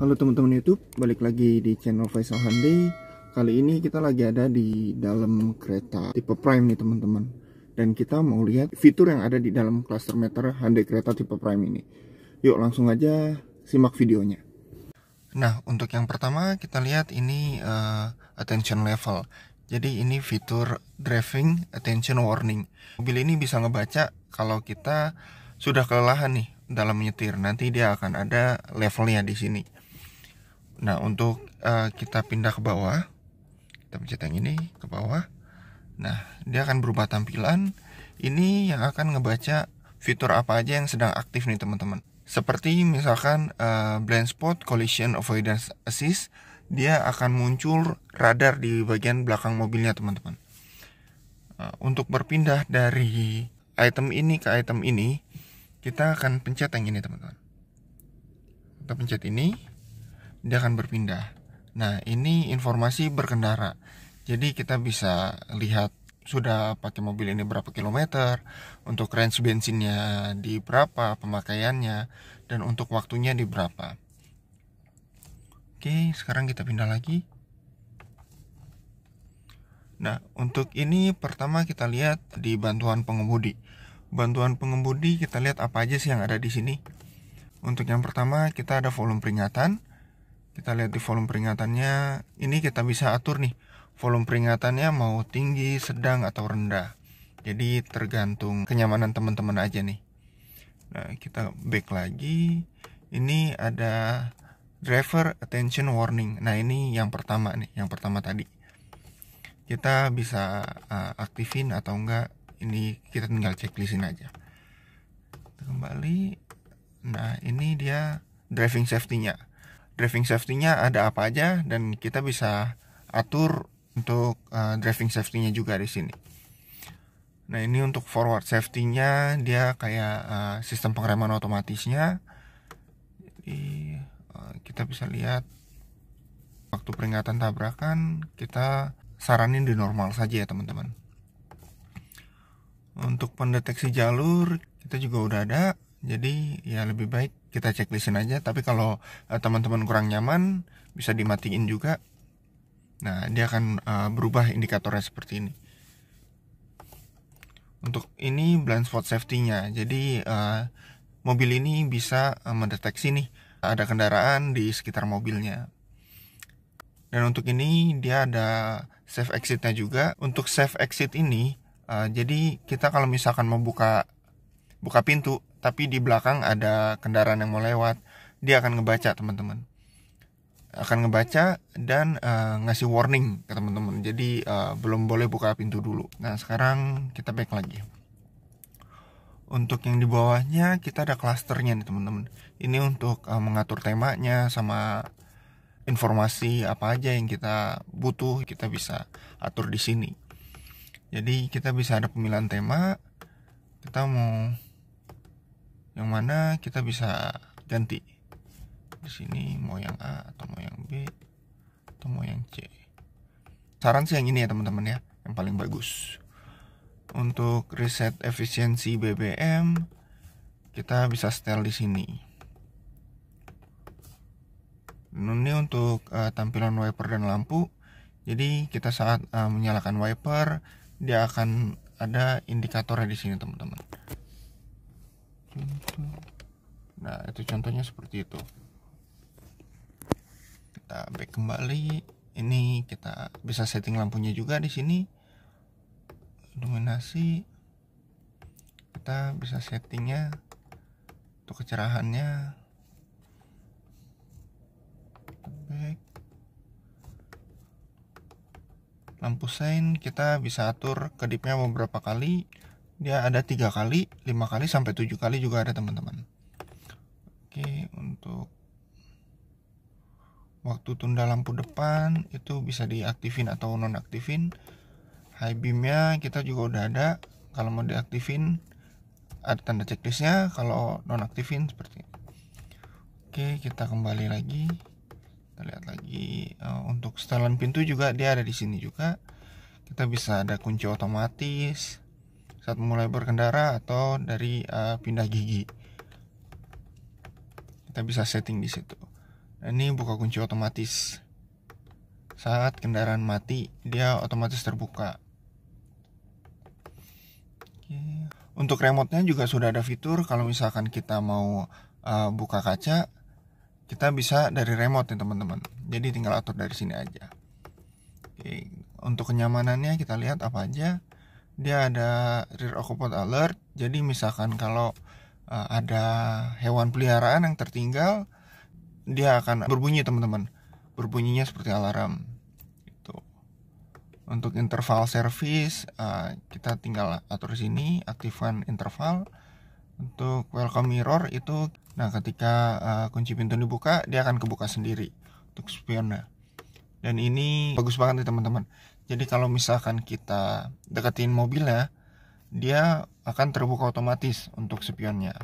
Halo teman-teman YouTube, balik lagi di channel Faisal Hande. Kali ini kita lagi ada di dalam kereta tipe Prime nih teman-teman. Dan kita mau lihat fitur yang ada di dalam cluster meter hande kereta tipe Prime ini. Yuk langsung aja simak videonya. Nah, untuk yang pertama kita lihat ini uh, attention level. Jadi ini fitur driving attention warning. Mobil ini bisa ngebaca kalau kita sudah kelelahan nih dalam menyetir. Nanti dia akan ada levelnya di sini. Nah untuk uh, kita pindah ke bawah, kita pencet yang ini ke bawah. Nah dia akan berubah tampilan. Ini yang akan ngebaca fitur apa aja yang sedang aktif nih teman-teman. Seperti misalkan uh, blind spot collision avoidance assist, dia akan muncul radar di bagian belakang mobilnya teman-teman. Uh, untuk berpindah dari item ini ke item ini, kita akan pencet yang ini teman-teman. Kita pencet ini, dia akan berpindah. Nah, ini informasi berkendara. Jadi kita bisa lihat sudah pakai mobil ini berapa kilometer, untuk range bensinnya di berapa, pemakaiannya, dan untuk waktunya di berapa. Oke, sekarang kita pindah lagi. Nah, untuk ini pertama kita lihat di bantuan pengemudi. Bantuan pengemudi kita lihat apa aja sih yang ada di sini. Untuk yang pertama kita ada volume peringatan, kita lihat di volume peringatannya, ini kita bisa atur nih volume peringatannya mau tinggi, sedang, atau rendah. Jadi tergantung kenyamanan teman-teman aja nih. Nah, kita back lagi. Ini ada driver attention warning. Nah, ini yang pertama nih, yang pertama tadi. Kita bisa uh, aktifin atau enggak. Ini kita tinggal checklistin aja. kembali. Nah, ini dia driving safety-nya driving safety-nya ada apa aja dan kita bisa atur untuk uh, driving safety-nya juga di sini. Nah ini untuk forward safety-nya dia kayak uh, sistem pengereman otomatisnya. Jadi uh, kita bisa lihat waktu peringatan tabrakan kita saranin di normal saja ya teman-teman. Untuk pendeteksi jalur kita juga udah ada, jadi ya lebih baik kita checklistin aja tapi kalau uh, teman-teman kurang nyaman bisa dimatiin juga nah dia akan uh, berubah indikatornya seperti ini untuk ini blind spot safety-nya jadi uh, mobil ini bisa uh, mendeteksi nih ada kendaraan di sekitar mobilnya dan untuk ini dia ada safe exit-nya juga untuk safe exit ini uh, jadi kita kalau misalkan mau buka buka pintu tapi di belakang ada kendaraan yang mau lewat dia akan ngebaca teman-teman akan ngebaca dan uh, ngasih warning ke teman-teman. Jadi uh, belum boleh buka pintu dulu. Nah, sekarang kita back lagi. Untuk yang di bawahnya kita ada klasternya nih, teman-teman. Ini untuk uh, mengatur temanya sama informasi apa aja yang kita butuh, kita bisa atur di sini. Jadi kita bisa ada pemilihan tema. Kita mau yang mana kita bisa ganti di sini mau yang A atau mau yang B atau mau yang C saran sih yang ini ya teman-teman ya yang paling bagus untuk reset efisiensi BBM kita bisa setel di sini ini untuk uh, tampilan wiper dan lampu jadi kita saat uh, menyalakan wiper dia akan ada indikatornya di sini teman-teman nah itu contohnya seperti itu kita back kembali ini kita bisa setting lampunya juga di sini dominasi kita bisa settingnya untuk kecerahannya back lampu sein kita bisa atur kedipnya beberapa kali dia ada tiga kali lima kali sampai tujuh kali juga ada teman-teman oke untuk waktu tunda lampu depan itu bisa diaktifin atau nonaktifin high beamnya kita juga udah ada kalau mau diaktifin ada tanda checklistnya kalau nonaktifin seperti ini. oke kita kembali lagi kita lihat lagi eh, untuk setelan pintu juga dia ada di sini juga kita bisa ada kunci otomatis saat mulai berkendara atau dari uh, pindah gigi kita bisa setting di situ nah, ini buka kunci otomatis saat kendaraan mati dia otomatis terbuka Oke. untuk remote-nya juga sudah ada fitur kalau misalkan kita mau uh, buka kaca kita bisa dari remote ya teman-teman jadi tinggal atur dari sini aja Oke. untuk kenyamanannya kita lihat apa aja dia ada rear occupant alert jadi misalkan kalau uh, ada hewan peliharaan yang tertinggal dia akan berbunyi teman-teman berbunyinya seperti alarm itu untuk interval service uh, kita tinggal atur sini aktifkan interval untuk welcome mirror itu nah ketika uh, kunci pintu dibuka dia akan kebuka sendiri untuk spionnya dan ini bagus banget nih teman-teman jadi kalau misalkan kita deketin mobilnya, dia akan terbuka otomatis untuk spionnya.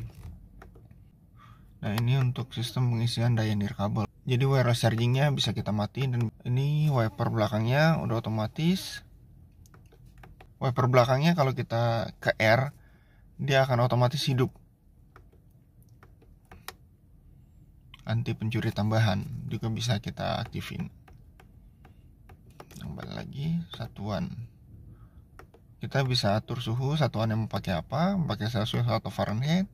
Nah ini untuk sistem pengisian daya nirkabel. Jadi wireless chargingnya bisa kita mati dan ini wiper belakangnya udah otomatis. Wiper belakangnya kalau kita ke R, dia akan otomatis hidup. Anti pencuri tambahan juga bisa kita aktifin kembali lagi satuan kita bisa atur suhu satuan yang pakai apa pakai Celsius atau Fahrenheit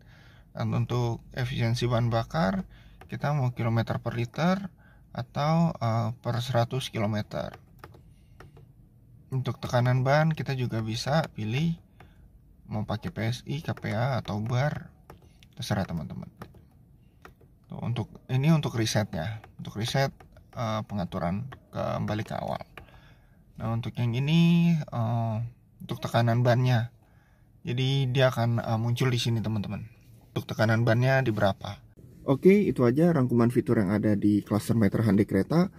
dan untuk efisiensi bahan bakar kita mau kilometer per liter atau uh, per 100 km untuk tekanan ban kita juga bisa pilih mau pakai PSI, KPA atau bar terserah teman-teman untuk ini untuk risetnya untuk riset uh, pengaturan kembali ke awal Nah untuk yang ini uh, untuk tekanan bannya, jadi dia akan uh, muncul di sini teman-teman. Untuk tekanan bannya di berapa? Oke itu aja rangkuman fitur yang ada di cluster meter handi kereta.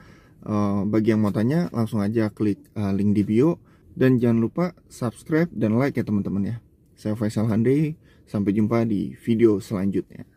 Uh, eh, bagi yang mau tanya langsung aja klik uh, link di bio dan jangan lupa subscribe dan like ya teman-teman ya. Saya Faisal Handi, sampai jumpa di video selanjutnya.